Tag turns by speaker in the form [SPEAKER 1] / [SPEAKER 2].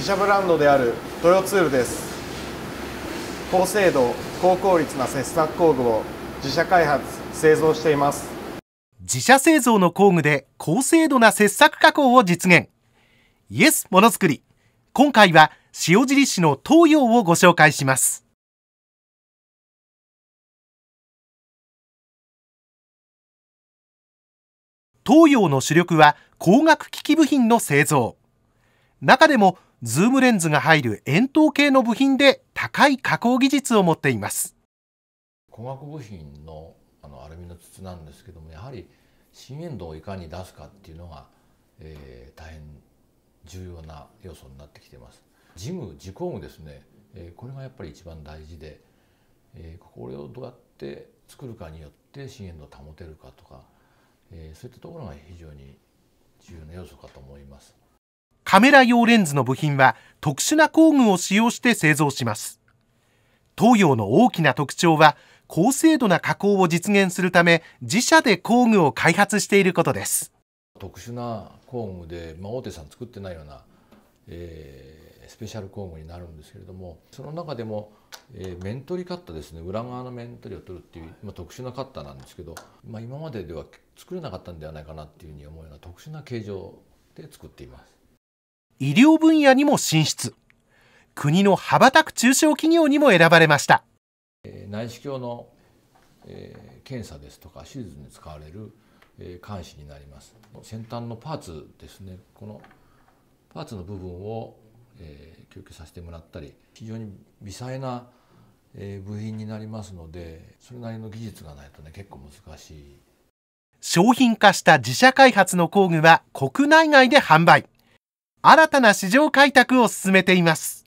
[SPEAKER 1] 自社ブランドであるトヨツールです高精度高効率な切削工具を自社開発製造しています自社
[SPEAKER 2] 製造の工具で高精度な切削加工を実現イエスものづくり
[SPEAKER 1] 今回は塩尻市の東洋をご紹介します東洋の主力は光学機器部品の製造中で
[SPEAKER 2] もズームレンズが入る円筒形の部品で高い加工技術を持っています
[SPEAKER 1] 光学部品のあのアルミの筒なんですけどもやはり新円筒をいかに出すかっていうのが、えー、大変重要な要素になってきてます事務事項具ですね、えー、これがやっぱり一番大事で、えー、これをどうやって作るかによって新円度を保てるかとか、えー、そういったところが非常に重要な要素かと思います。
[SPEAKER 2] カメラ用レンズの部品は特殊な工具を使用して製造します東洋の大きな特徴は高精度な加工を実現するため自社で工具を開発していることです
[SPEAKER 1] 特殊な工具で、まあ、大手さん作ってないような、えー、スペシャル工具になるんですけれどもその中でも、えー、面取りカッターですね裏側の面取りを取るっていう、まあ、特殊なカッターなんですけど、まあ、今まででは作れなかったんではないかなっていうふうに思うような特殊な形状で作っています。
[SPEAKER 2] 医療分野にも進出国の羽ばたく中小企業にも選ばれました
[SPEAKER 1] 内視鏡の、えー、検査ですとか手術に使われる、えー、監視になります先端のパーツですねこのパーツの部分を、えー、供給させてもらったり非常に微細な、えー、部品になりますのでそれなりの技術がないとね結構難しい
[SPEAKER 2] 商品化した自社開発の工具は国内外で販売新たな市場開拓を進めています。